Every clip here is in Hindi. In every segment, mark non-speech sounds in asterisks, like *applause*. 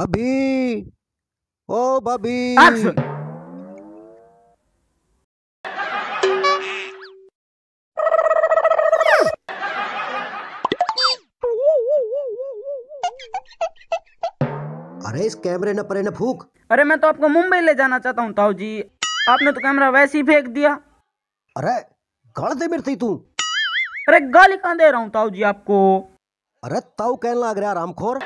बबी ओ बबी अरे इस कैमरे ने परे ने फूक अरे मैं तो आपको मुंबई ले जाना चाहता हूँ ताऊ जी आपने तो कैमरा वैसे ही फेंक दिया अरे गाल दे मेरे तू अरे गाली कहाँ दे रहा हूँ ताऊ जी आपको अरे ताऊ कहने लग रहा रामखोर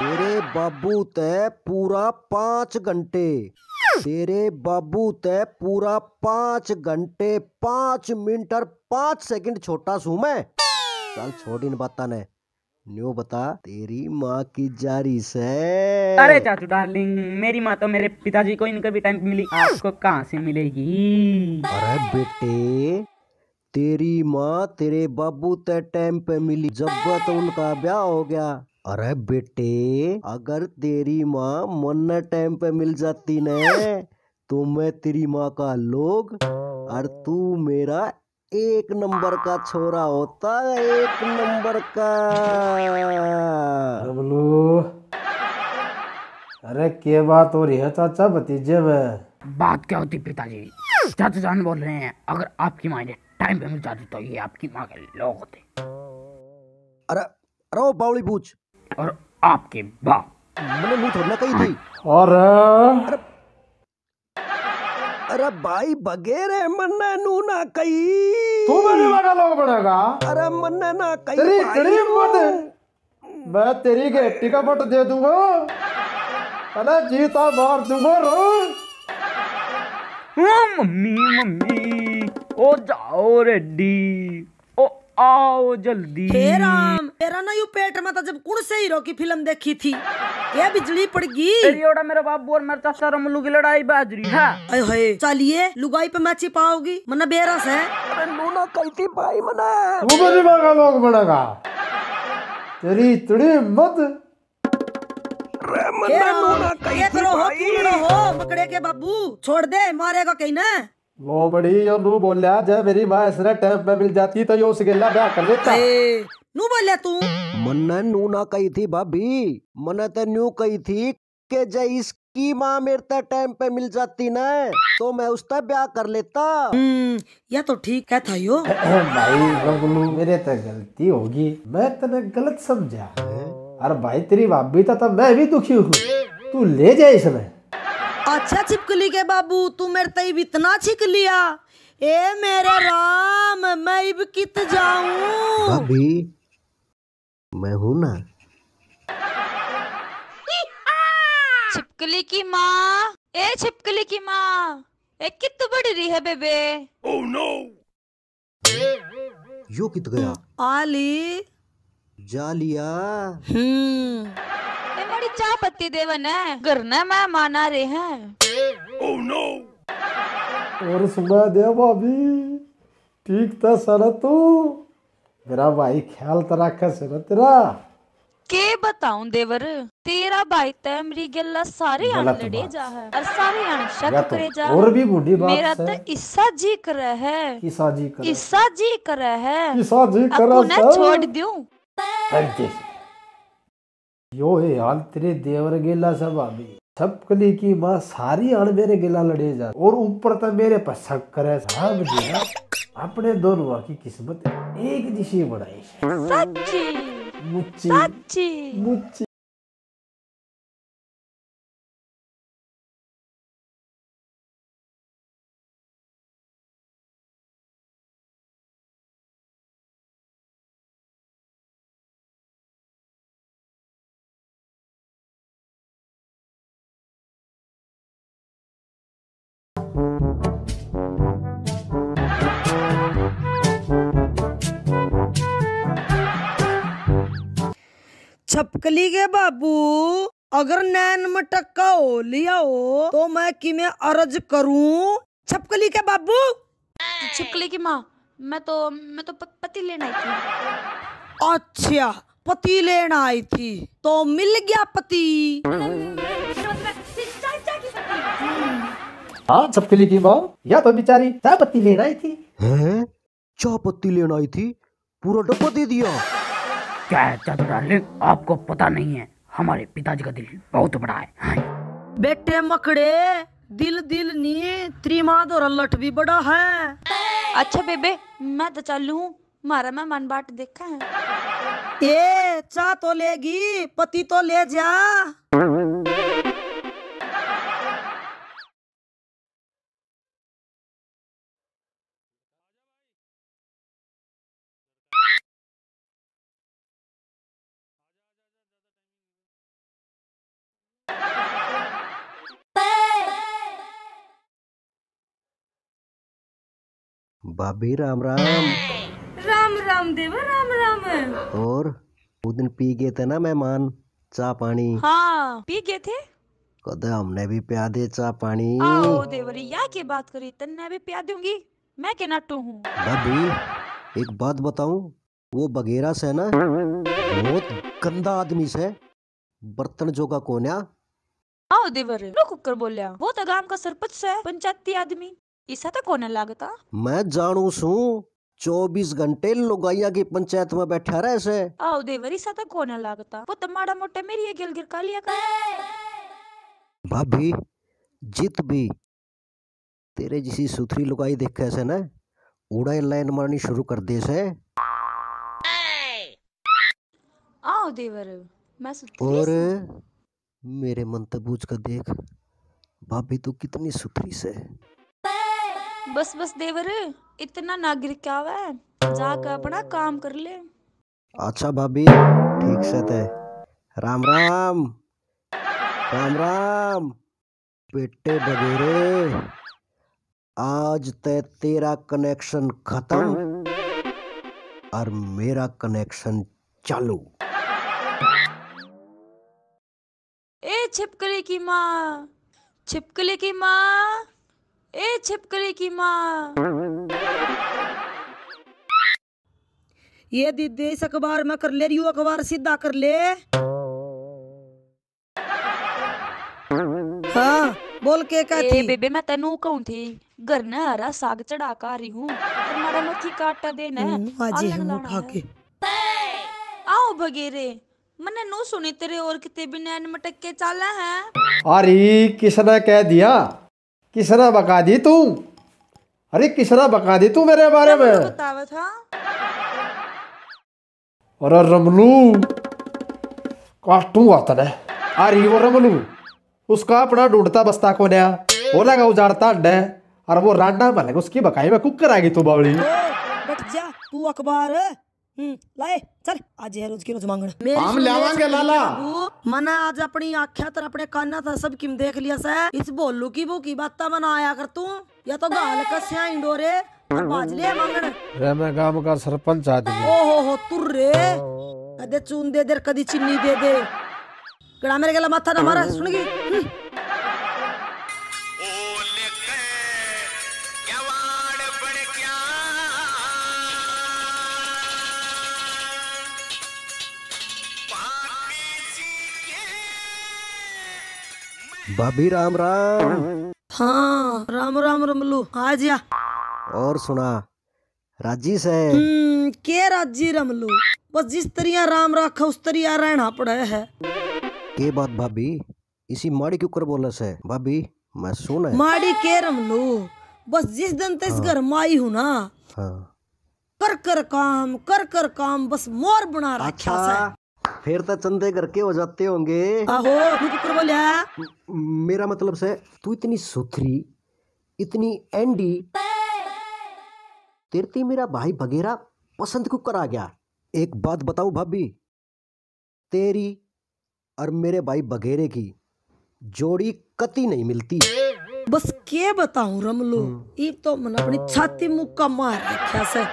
तेरे बाबू तय पूरा पाँच घंटे तेरे बाबू ते पूरा पाँच घंटे पाँच मिनट और पाँच सेकंड छोटा सू मैं चल छोड़ इन बात ने न्यू बता तेरी माँ की जारी से अरे चाचू डार्लिंग मेरी माँ तो मेरे पिताजी को इनका भी टाइम मिली आपको कहाँ से मिलेगी अरे बेटे तेरी माँ तेरे बाबू ते टाइम पे मिली जब तो उनका ब्याह हो गया अरे बेटे अगर तेरी माँ मुन्ना टाइम पे मिल जाती न तो मैं तेरी माँ का लोग और तू मेरा एक नंबर का छोरा होता एक नंबर का बबलू अरे क्या बात हो रही है चाचा भतीजे में बात क्या होती पिताजी चाचा जान बोल रहे हैं अगर आपकी माँ ने टाइम पे मिल जाती तो ये आपकी माँ के लोग होते अरे अरे बावली पूछ और आपके बाप मैंने मुंह थोड़ना कही थी और अरे भाई बगैर मन्ना नू ना कही तू मेरी वाला लोग बनेगा अरे मन्ना ना कही तेरी तेरी मत मैं तेरी के टिका पट दे दूंगा अरे जीता मार दूंगा रो मम्मी मम्मी ओ जाओ रेडी आओ जल्दी हे राम तेरा ना यू पेट में था जब कौन से हीरो की फिल्म देखी थी ये बिजली पड़ गई ओड़ा मेरा बाप बोल मेरे चाचा रमलू की लड़ाई बाजरी रही हाँ। है अरे चलिए लुगाई पे मैं छिपाओगी मना बेरा से अरे लूना कलती भाई मना वो बड़ी मांगा लोग बनेगा तेरी इतनी मत रे मना लूना कलती पाई ये करो हो मकड़े के बाबू छोड़ दे मारेगा कहीं ना लोमड़ी यो नू बोलिया जे मेरी माँ इसने टाइम पे मिल जाती तो यो सिगेला ब्याह कर देता नू बोलिया तू मन्ने नू ना कही थी भाभी मन्ने तो न्यू कही थी के जे इसकी माँ मेरे टाइम पे मिल जाती ना तो मैं उस उसका ब्याह कर लेता हम्म, या तो ठीक है था यो *clears throat* भाई बबलू मेरे तो गलती होगी मैं तने गलत समझा अरे भाई तेरी भाभी तो मैं भी दुखी हूँ तू ले जाए इसमें अच्छा छिपकली के बाबू तू मेरे तब इतना छिक लिया ए मेरे राम मैं इब कित जाऊं भाभी मैं हूं ना छिपकली की माँ ए छिपकली की माँ एक कित बड़ी रही है बेबे ओह oh, नो यो कित गया आली जा लिया हम्म लाड़ी चाह पत्ती देवन है घर न मैं माना रहे हैं oh, no. और सुना दे भाभी ठीक था सर तू मेरा भाई ख्याल तो रखे सर तेरा के बताऊं देवर तेरा भाई तो मेरी गल्ला सारे आन लड़े जा है और सारे आन शक करे जा और भी बूढ़ी बात मेरा तो इसा जी कर रहा है इसा जी कर इसा जी कर रहा है इसा जी कर रहा है अकुने छोड़ दूं यो हे हाल तेरे देवर गेला सब आबी सब कली की माँ सारी आन मेरे गेला लड़े जा और ऊपर तो मेरे पर शक करे साहब हाँ जी हाँ। अपने दोनों की किस्मत एक दिशी बढ़ाई मुच्ची मुच्ची छपकली के बाबू अगर नैन में टक्का हो लिया हो तो मैं कि मैं अर्ज करूं छपकली के बाबू छपकली की माँ मैं तो मैं तो पति लेना आई थी अच्छा पति लेना आई थी तो मिल गया पति हाँ छपकली की माँ या तो बिचारी क्या पति लेना आई थी चौपत्ती लेना आई थी पूरा डब्बा दे दिया क्या है चाचा डार्लिंग आपको पता नहीं है हमारे पिताजी का दिल बहुत बड़ा है हाँ। बेटे मकड़े दिल दिल नी त्रिमाद और अल्लट भी बड़ा है अच्छा बेबे मैं तो चालू हूँ मारा मैं मन बाट देखा है ए चा तो लेगी पति तो ले जा भाभी राम राम राम राम देवा राम राम और उस दिन पी गए थे ना मेहमान चाय पानी हाँ पी गए थे कदा हमने भी प्या दे चाय पानी आओ या की बात करी तन्ने भी प्या दूंगी मैं के नाटू हूँ भाभी एक बात बताऊं वो बगेरा से ना बहुत गंदा आदमी से बर्तन जोगा कोन्या आओ देवर रुक कर बोलिया बहुत तो अगाम का सरपंच है पंचायती आदमी ईसा तो कोने लगता मैं जानू सू चौबीस घंटे लुगाइया की पंचायत में बैठा रहे से आओ देवर ईसा तो कोने लगता वो तो माड़ा मोटे मेरी गिल गिर का लिया कर भाभी जित भी तेरे जिसी सुथरी लुगाई देखे से ना उड़ाए लाइन मारनी शुरू कर दे से आओ देवर मैं सुथरी और मेरे मंतबूज का देख भाभी तू तो कितनी सुथरी से बस बस देवर इतना नागरिक क्या है जाकर अपना काम कर ले अच्छा भाभी ठीक से थे राम राम राम राम बेटे बगेरे आज ते तेरा कनेक्शन खत्म और मेरा कनेक्शन चालू ए छिपकली की माँ छिपकली की माँ ए छिपकली की माँ ये दीदी इस अखबार में कर ले रही अखबार सीधा कर ले हाँ बोल के का थी बेबे मैं तनु कहूँ थी घर ने हरा साग चढ़ा कर रही हूँ तुम्हारा मक्खी काटा देना हम्म, है आओ बगेरे मने नो सुनी तेरे और कितने बिना मटक के चाला है अरे किसने कह दिया किसरा बका दी तू अरे किसरा बका दी तू मेरे बारे में अरे रमलू काटू आता है अरे वो रमलू उसका अपना ढूंढता बस्ता को नया वो लगा उजाड़ता अंडे और वो रांडा मलेगा उसकी बकाई में कुक कराएगी तू बावली जा तू अखबार લાય ચાલ આજે રોજ કે રોજ માંગણ આમ લાવાં के लाला मने आज अपनी आख्या तर अपने काना था सब किम देख लिया से इस बोलू की वो की बात मना आया कर तू या तो गाल का स्याई डोरे ले मांगण रे मैं गांव का सरपंच आदमी ओ हो हो तुर चून दे दे कदी चिन्नी दे दे गड़ा मेरे गला माथा ना मारा सुनगी हम्म। भाभी राम राम हाँ राम राम रमलू आ जा और सुना राजी से हम्म, के राजी रमलू बस जिस तरिया राम राखा उस तरिया रहना पड़ा है के बात भाभी इसी माड़ी क्यों कर बोला से भाभी मैं सुना माड़ी के रमलू बस जिस दिन तक तो इस हाँ। घर हाँ। माई हूँ ना हाँ। कर कर काम कर कर काम बस मोर बना रखा अच्छा। फिर तो चंदे करके हो जाते होंगे आहो बोलिया हाँ? मेरा मतलब से तू इतनी सुथरी इतनी एंडी तेरती मेरा भाई बगेरा पसंद को करा गया एक बात बताऊ भाभी तेरी और मेरे भाई बगेरे की जोड़ी कति नहीं मिलती बस के बताऊ रमलू ये हम्म। तो मन अपनी छाती मुक्का मार रखा से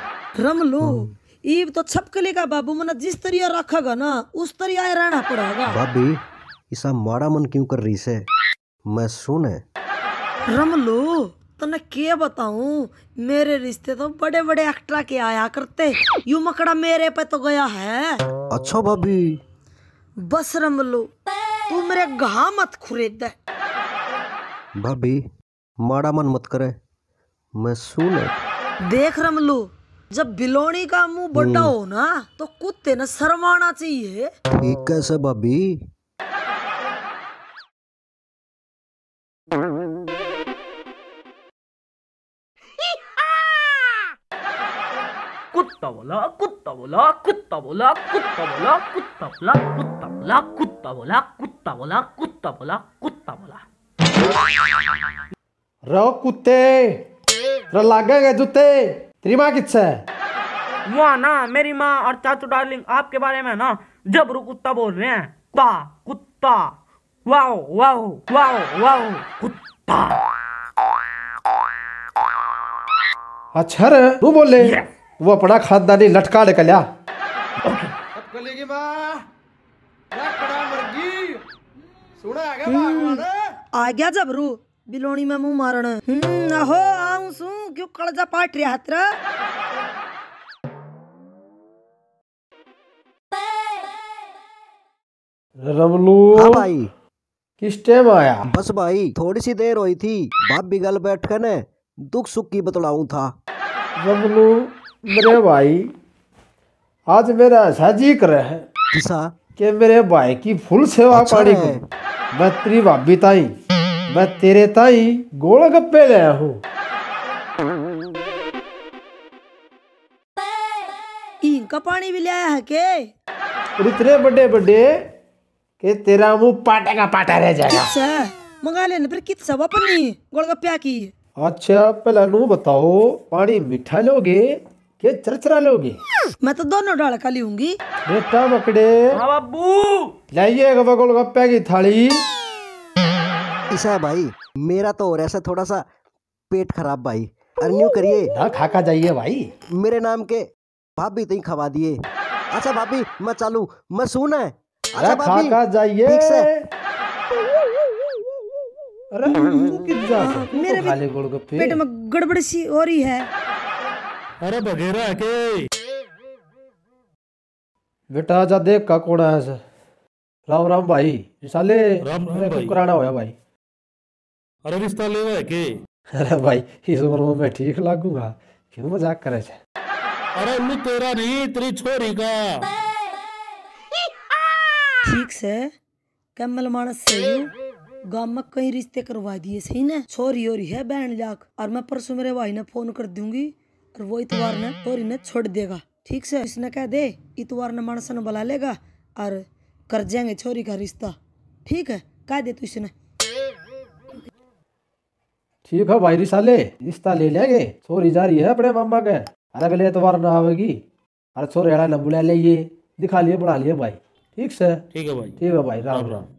रमलू तो छपकली का बाबू मना जिस तरिया रखेगा ना उस तरिया रहना पड़ेगा भाभी ऐसा माड़ा मन क्यों कर रही से मैं सुने रम लो तने के बताऊं मेरे रिश्ते तो बड़े बड़े एक्ट्रा के आया करते यू मकड़ा मेरे पे तो गया है अच्छा भाभी बस रम लो तू मेरे घा मत खुरेद भाभी माड़ा मन मत करे मैं सुन देख रमलू जब बिलोनी का मुंह बड़ा हम्म। हो ना तो कुत्ते ने शर्माना चाहिए ठीक कैसे भाभी कुत्ता बोला कुत्ता बोला कुत्ता बोला कुत्ता बोला कुत्ता बोला कुत्ता बोला कुत्ता बोला कुत्ता बोला कुत्ता बोला कुत्ता बोला रहो कुत्ते र लागेगा जूते तेरी माँ किससे है वहा ना मेरी माँ और चाचू डार्लिंग आपके बारे में ना जब जबरू कुत्ता बोल रहे हैं कुत्ता कुत्ता वाओ वाओ वाओ वाओ कुत्ता अच्छा रे तू बोल ले वो अपना खानदानी लटका ले कल्या आ गया जबरू बिलोनी में मुंह मारना हम्म, आहो क्यों कर्जा पाठ रहा भाई किस टाइम आया बस भाई थोड़ी सी देर हुई थी बाप भी गल बैठ कर ने दुख सुख की बतलाऊ था रबलू मेरे भाई आज मेरा ऐसा जी कर है किसा के मेरे भाई की फुल सेवा अच्छा पानी मैं तेरी भाभी ताई मैं तेरे ताई गोल गप्पे ले हूँ का पानी भी लिया है के और इतने बड़े बड़े के तेरा मुंह पाटे का पाटा रह जाएगा अच्छा मंगा लेने पर कित सब अपनी गोड़ का प्या की अच्छा पहला नु बताओ पानी मीठा लोगे के चरचरा लोगे मैं तो दोनों डाल का लूंगी बेटा मकड़े हाँ, बाबू लाइएगा गोल गोलगप्पे की थाली ईसा भाई मेरा तो और ऐसा थोड़ा सा पेट खराब भाई अन्यू करिए ना खाका जाइए भाई मेरे नाम के भाभी ती खवा दिए अच्छा भाभी मैं चालू मैं सुना है अच्छा भाभी जाइए अरे मेरे तो पेट में गड़बड़ सी हो रही है अरे बघेरा के बेटा जा देख का कौन है राम राम भाई साले राम राम भाई कराना होया भाई अरे रिश्ता ले है के अरे भाई इस उम्र में मैं ठीक लागूंगा क्यों मजाक करे छे अरे उल्लू तेरा नहीं तेरी छोरी का ठीक से कमल मानस से गाँव में कई रिश्ते करवा दिए सही ना छोरी और है बहन लाख और मैं परसों मेरे भाई ने फोन कर दूंगी और वो इतवार ने छोरी हम्म। ने छोड़ देगा ठीक से इसने कह दे इतवार ने मानस ने बुला लेगा और कर जाएंगे छोरी का रिश्ता ठीक है कह दे तू इसने ठीक है भाई रिसाले रिश्ता ले लेंगे छोरी जा रही है अपने मामा के अरे पहले एतवार तो ना आवेगी अरे छोरे हेड़ा ना ले ये दिखा लिए बढ़ा लिए भाई ठीक से ठीक है भाई ठीक है भाई राम राम